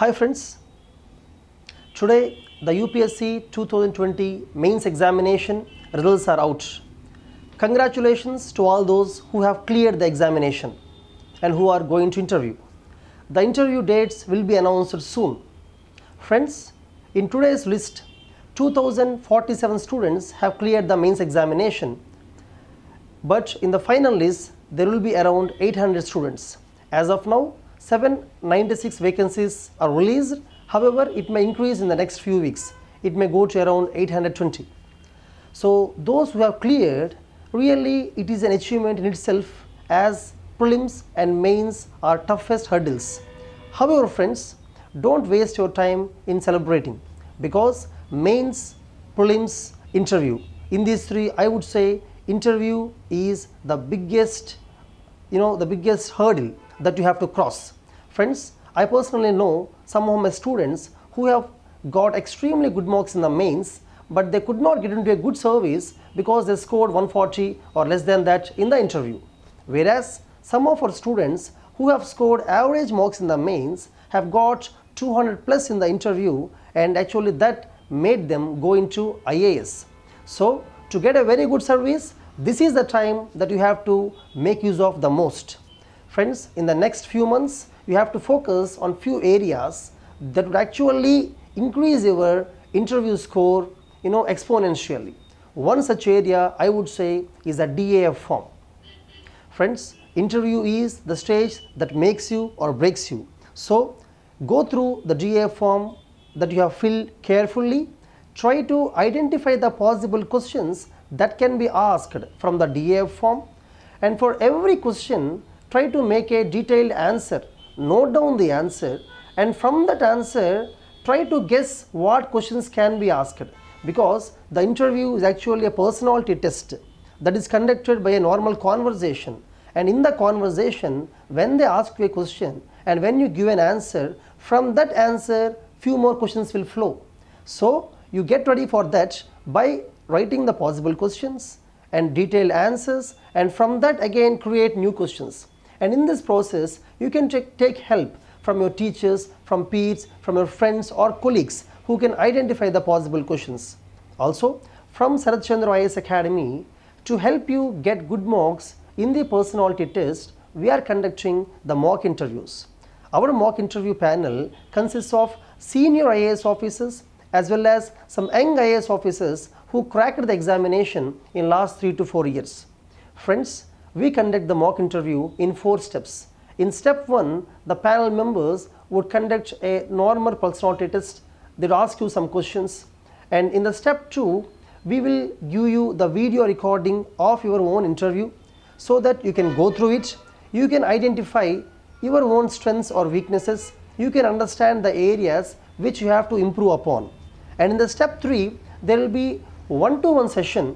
Hi friends, today the UPSC 2020 mains examination results are out. Congratulations to all those who have cleared the examination and who are going to interview. The interview dates will be announced soon. Friends, in today's list, 2047 students have cleared the mains examination but in the final list there will be around 800 students. As of now, 796 vacancies are released. However, it may increase in the next few weeks. It may go to around 820. So those who have cleared, really it is an achievement in itself as prelims and mains are toughest hurdles. However friends, don't waste your time in celebrating because mains, prelims, interview. In these three, I would say interview is the biggest, you know, the biggest hurdle that you have to cross. Friends, I personally know some of my students who have got extremely good marks in the mains but they could not get into a good service because they scored 140 or less than that in the interview. Whereas some of our students who have scored average marks in the mains have got 200 plus in the interview and actually that made them go into IAS. So to get a very good service, this is the time that you have to make use of the most. Friends, in the next few months, you have to focus on few areas that would actually increase your interview score you know exponentially. One such area I would say is a DAF form. Friends, interview is the stage that makes you or breaks you. So go through the DAF form that you have filled carefully. Try to identify the possible questions that can be asked from the DAF form. And for every question, try to make a detailed answer note down the answer and from that answer try to guess what questions can be asked because the interview is actually a personality test that is conducted by a normal conversation and in the conversation when they ask you a question and when you give an answer from that answer few more questions will flow. So you get ready for that by writing the possible questions and detailed answers and from that again create new questions. And in this process, you can take help from your teachers, from peers, from your friends or colleagues who can identify the possible questions. Also, from Saradchandra Chandra IS Academy, to help you get good marks in the personality test, we are conducting the mock interviews. Our mock interview panel consists of senior IAS officers as well as some young IAS officers who cracked the examination in last 3 to 4 years. Friends, we conduct the mock interview in four steps. In step one, the panel members would conduct a normal personality test. They'd ask you some questions. And in the step two, we will give you the video recording of your own interview so that you can go through it. You can identify your own strengths or weaknesses. You can understand the areas which you have to improve upon. And in the step three, there will be one-to-one -one session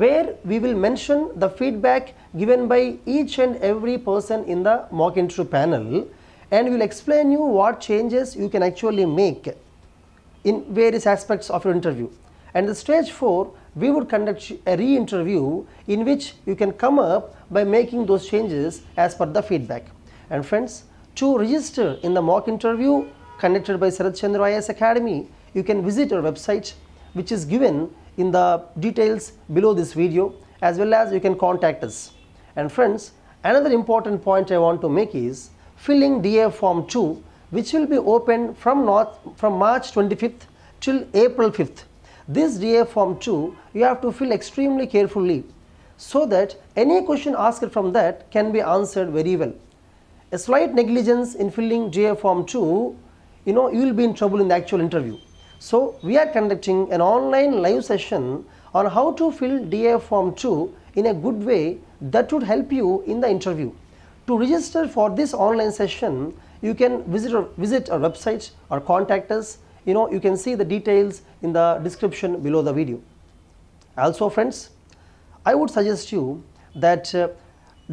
where we will mention the feedback given by each and every person in the mock interview panel and we will explain you what changes you can actually make in various aspects of your interview. And the stage 4 we would conduct a re-interview in which you can come up by making those changes as per the feedback. And friends, to register in the mock interview conducted by Sarath Chandra IS Academy, you can visit our website which is given in the details below this video as well as you can contact us. And friends, another important point I want to make is filling DA form 2 which will be open from north from March 25th till April 5th. This DA form 2 you have to fill extremely carefully so that any question asked from that can be answered very well. A slight negligence in filling GA form 2, you know, you will be in trouble in the actual interview. So, we are conducting an online live session on how to fill DA form 2 in a good way that would help you in the interview. To register for this online session, you can visit our, visit our website or contact us. You know, you can see the details in the description below the video. Also friends, I would suggest you that uh,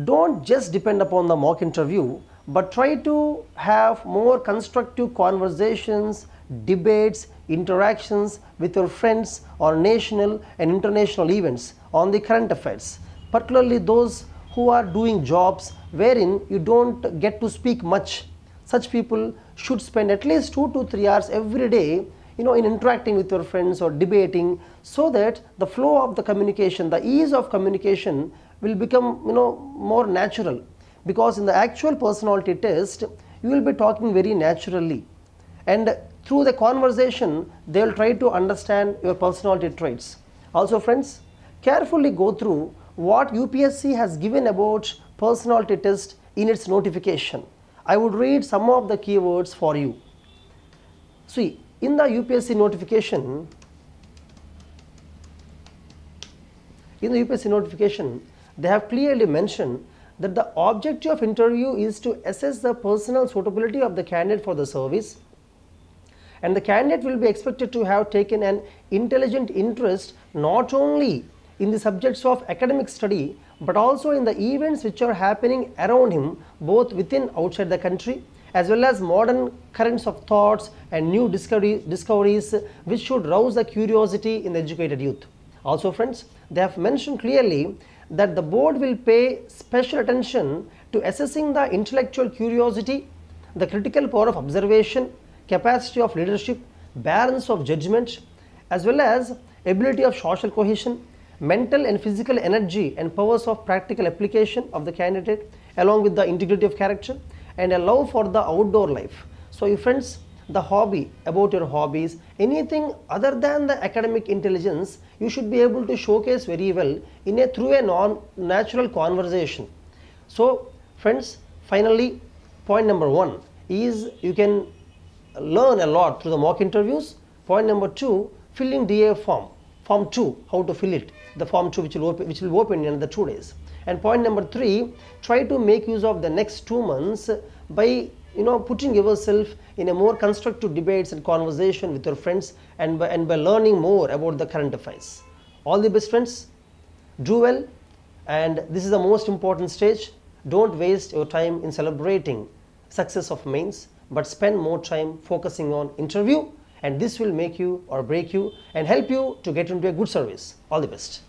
don't just depend upon the mock interview, but try to have more constructive conversations debates, interactions with your friends or national and international events on the current affairs, particularly those who are doing jobs wherein you don't get to speak much. Such people should spend at least 2 to 3 hours every day you know in interacting with your friends or debating so that the flow of the communication, the ease of communication will become you know more natural because in the actual personality test you will be talking very naturally and through the conversation, they will try to understand your personality traits. Also friends, carefully go through what UPSC has given about personality test in its notification. I would read some of the keywords for you. See, in the UPSC notification, in the UPSC notification, they have clearly mentioned that the objective of interview is to assess the personal suitability of the candidate for the service and the candidate will be expected to have taken an intelligent interest not only in the subjects of academic study but also in the events which are happening around him both within outside the country as well as modern currents of thoughts and new discovery, discoveries which should rouse the curiosity in the educated youth. Also friends, they have mentioned clearly that the board will pay special attention to assessing the intellectual curiosity, the critical power of observation, capacity of leadership, balance of judgment, as well as ability of social cohesion, mental and physical energy and powers of practical application of the candidate along with the integrity of character and allow for the outdoor life. So you friends, the hobby, about your hobbies, anything other than the academic intelligence, you should be able to showcase very well in a through a non-natural conversation. So friends, finally, point number one is you can learn a lot through the mock interviews. Point number two, filling DA form, form 2, how to fill it, the form 2 which will open, which will open in another 2 days. And point number 3, try to make use of the next 2 months by you know putting yourself in a more constructive debates and conversation with your friends and by, and by learning more about the current affairs. All the best friends, do well and this is the most important stage. Don't waste your time in celebrating success of mains but spend more time focusing on interview and this will make you or break you and help you to get into a good service. All the best.